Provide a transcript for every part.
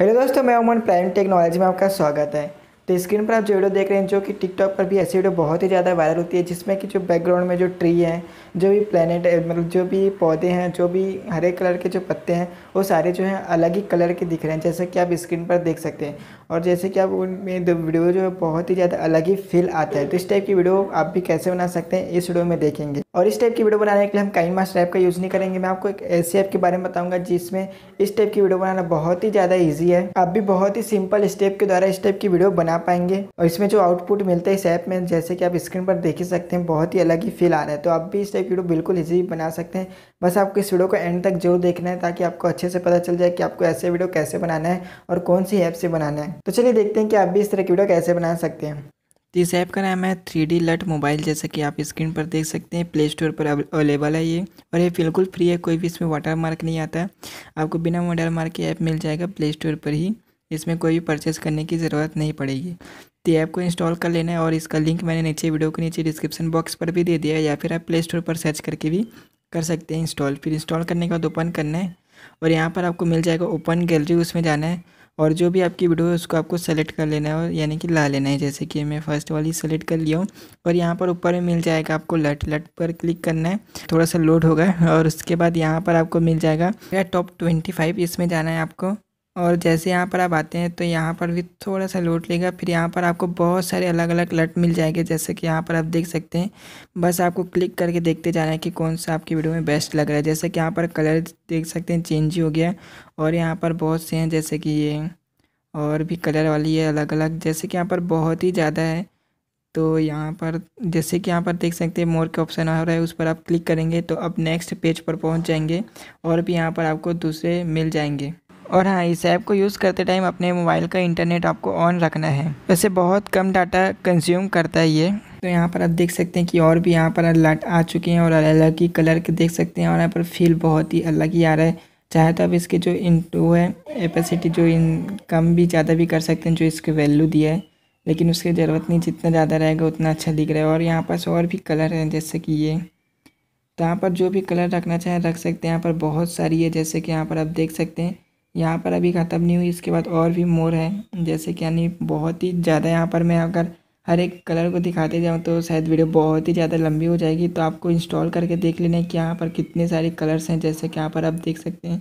hello दोस्तों मैं अमन prime technology में आपका स्वागत है तो स्क्रीन पर आप जो वीडियो देख रहे हैं जो कि टिकटॉक पर भी ऐसी वीडियो बहुत ही ज़्यादा वायरल होती है जिसमें कि जो बैकग्राउंड में जो ट्री हैं जो भी प्लानट मतलब जो भी पौधे हैं जो भी हरे कलर के जो पत्ते हैं वो सारे जो हैं अलग ही कलर के दिख रहे हैं जैसे कि आप स्क्रीन पर देख सकते हैं और जैसे कि आप उनमें वीडियो जो है बहुत ही ज़्यादा अलग ही फील आता है तो इस टाइप की वीडियो आप भी कैसे बना सकते हैं इस वीडियो में देखेंगे और इस टाइप की वीडियो बनाने के लिए हम काइन मास्टर ऐप का यूज़ नहीं करेंगे मैं आपको एक ऐसी ऐप के बारे में बताऊँगा जिसमें इस टाइप की वीडियो बनाना बहुत ही ज़्यादा ईजी है आप भी बहुत ही सिंपल स्टेप के द्वारा इस टाइप की वीडियो बना पाएंगे और इसमें जो आउटपुट मिलता है इस ऐप में जैसे कि आप स्क्रीन पर देख ही सकते हैं बहुत ही अलग ही फील आ रहा है तो आप भी इस टाइप वीडियो बिल्कुल ईजी बना सकते हैं बस आपको इस वीडियो को एंड तक जरूर देखना है ताकि आपको अच्छे से पता चल जाए कि आपको ऐसे वीडियो कैसे बनाना है और कौन सी ऐप से बनाना है तो चलिए देखते हैं कि आप भी इस तरह की वीडियो कैसे बना सकते हैं तो इस ऐप का नाम है थ्री डी लट मोबाइल जैसा कि आप स्क्रीन पर देख सकते हैं प्ले स्टोर पर अवेलेबल है ये और ये बिल्कुल फ्री है कोई भी इसमें वाटर मार्क नहीं आता है आपको बिना वाटर मार्क के ऐप मिल जाएगा प्ले स्टोर पर ही इसमें कोई भी परचेस करने की ज़रूरत नहीं पड़ेगी तो ऐप को इंस्टॉल कर लेना है और इसका लिंक मैंने नीचे वीडियो के नीचे डिस्क्रिप्शन बॉक्स पर भी दे दिया है या फिर आप प्ले स्टोर पर सर्च करके भी कर सकते हैं इंस्टॉल फिर इंस्टॉल करने के बाद ओपन करना है और यहाँ पर आपको मिल जाएगा ओपन गैलरी उसमें जाना है और जो भी आपकी वीडियो है उसको आपको सेलेक्ट कर लेना है और यानी कि ला लेना है जैसे कि मैं फर्स्ट वाली सेलेक्ट कर लिया हूँ और यहाँ पर ऊपर में मिल जाएगा आपको लट लट पर क्लिक करना है थोड़ा सा लोड होगा और उसके बाद यहाँ पर आपको मिल जाएगा टॉप ट्वेंटी फाइव इसमें जाना है आपको और जैसे यहाँ पर आप आते हैं तो यहाँ पर भी थोड़ा सा लूट लेगा फिर यहाँ पर आपको बहुत सारे अलग अलग लट मिल जाएंगे जैसे कि यहाँ पर आप देख सकते हैं बस आपको क्लिक करके देखते जाना है कि कौन सा आपकी वीडियो में बेस्ट लग रहा है जैसे कि यहाँ पर कलर देख सकते हैं चेंज ही हो गया और यहाँ पर बहुत से हैं जैसे कि ये और भी कलर वाली है अलग अलग जैसे कि यहाँ पर बहुत ही ज़्यादा है तो यहाँ पर जैसे कि यहाँ पर देख सकते हैं मोर के ऑप्शन आ रहा है उस पर आप क्लिक करेंगे तो अब नेक्स्ट पेज पर पहुँच जाएंगे और भी यहाँ पर आपको दूसरे मिल जाएंगे और हाँ इस ऐप को यूज़ करते टाइम अपने मोबाइल का इंटरनेट आपको ऑन रखना है वैसे बहुत कम डाटा कंज्यूम करता है ये तो यहाँ पर आप देख सकते हैं कि और भी यहाँ पर अलर्ट आ चुके हैं और अलग ही कलर के देख सकते हैं और यहाँ पर फील बहुत ही अलग ही आ रहा है चाहे तो आप इसके जो इन टू है कैपेसिटी जो इन कम भी ज़्यादा भी कर सकते हैं जो इसके वैल्यू दिया है लेकिन उसकी ज़रूरत नहीं जितना ज़्यादा रहेगा उतना अच्छा दिख रहा है और यहाँ पास और भी कलर हैं जैसे कि ये तो यहाँ पर जो भी कलर रखना चाहें रख सकते हैं यहाँ पर बहुत सारी है जैसे कि यहाँ पर आप देख सकते हैं यहाँ पर अभी ख़त्म नहीं हुई इसके बाद और भी मोर है जैसे कि यानी बहुत ही ज़्यादा यहाँ पर मैं अगर हर एक कलर को दिखाते जाऊँ तो शायद वीडियो बहुत ही ज़्यादा लंबी हो जाएगी तो आपको इंस्टॉल करके देख लेना है कि यहाँ पर कितने सारे कलर्स हैं जैसे कि यहाँ पर आप देख सकते हैं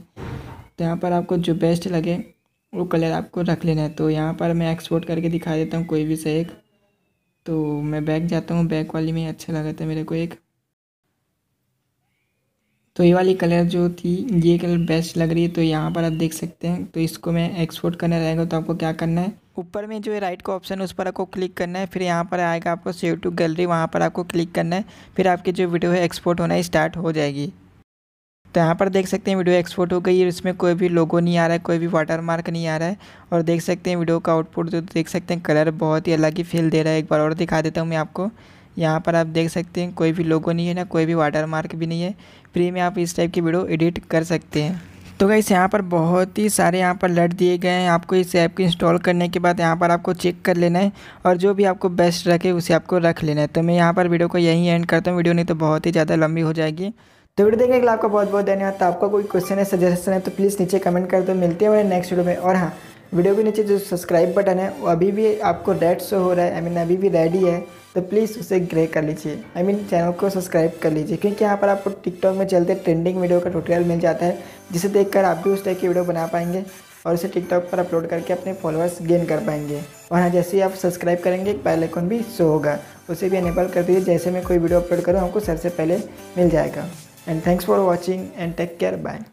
तो यहाँ पर आपको जो बेस्ट लगे वो कलर आपको रख लेना है तो यहाँ पर मैं एक्सपोर्ट करके दिखा देता हूँ कोई भी से एक तो मैं बैग जाता हूँ बैग वाली में अच्छा लगा था मेरे को एक तो ये वाली कलर जो थी ये कलर बेस्ट लग रही है तो यहाँ पर आप देख सकते हैं तो इसको मैं एक्सपोर्ट करने रहेगा तो आपको क्या करना है ऊपर में जो है राइट का ऑप्शन है उस पर आपको क्लिक करना है फिर यहाँ पर आएगा आपको सेव टू गैलरी वहाँ पर आपको क्लिक करना है फिर आपकी जो वीडियो है एक्सपोर्ट होना स्टार्ट हो जाएगी तो यहाँ पर देख सकते हैं वीडियो एक्सपोर्ट हो गई है इसमें कोई भी लोगो नहीं आ रहा है कोई भी वाटर मार्क नहीं आ रहा है और देख सकते हैं वीडियो का आउटपुट जो देख सकते हैं कलर बहुत ही अलग ही फील दे रहा है एक बार और दिखा देता हूँ मैं आपको यहाँ पर आप देख सकते हैं कोई भी लोगो नहीं है ना कोई भी वाटर मार्क भी नहीं है फ्री में आप इस टाइप की वीडियो एडिट कर सकते हैं तो गाइस यहाँ पर बहुत ही सारे यहाँ पर लट दिए गए हैं आपको इस ऐप को इंस्टॉल करने के बाद यहाँ पर आपको चेक कर लेना है और जो भी आपको बेस्ट रखे उसे आपको रख लेना है तो मैं यहाँ पर वीडियो को यहीं एंड करता हूँ वीडियो नहीं तो बहुत ही ज़्यादा लंबी हो जाएगी तो वीडियो देखने के लिए आपका बहुत बहुत धन्यवाद तो आपका कोई क्वेश्चन है सजेशन है तो प्लीज़ नीचे कमेंट कर दो मिलते हैं हमारे नेक्स्ट वीडियो में और हाँ वीडियो के नीचे जो सब्सक्राइब बटन है वो अभी भी आपको रेड शो हो रहा है आई मीन अभी भी रेड ही है तो प्लीज़ उसे ग्रे कर लीजिए आई मीन चैनल को सब्सक्राइब कर लीजिए क्योंकि यहाँ पर आपको टिकटॉक में चलते ट्रेंडिंग वीडियो का ट्यूटोरियल मिल जाता है जिसे देखकर आप भी उस टाइप की वीडियो बना पाएंगे और उसे टिकटॉक पर अपलोड करके अपने फॉलोअर्स गेन कर पाएंगे और हाँ जैसे ही आप सब्सक्राइब करेंगे एक बेल आइकन भी शो होगा उसे भी अनेबल कर दीजिए जैसे मैं कोई वीडियो अपलोड करूँ आपको सबसे पहले मिल जाएगा and thanks for watching and take care bye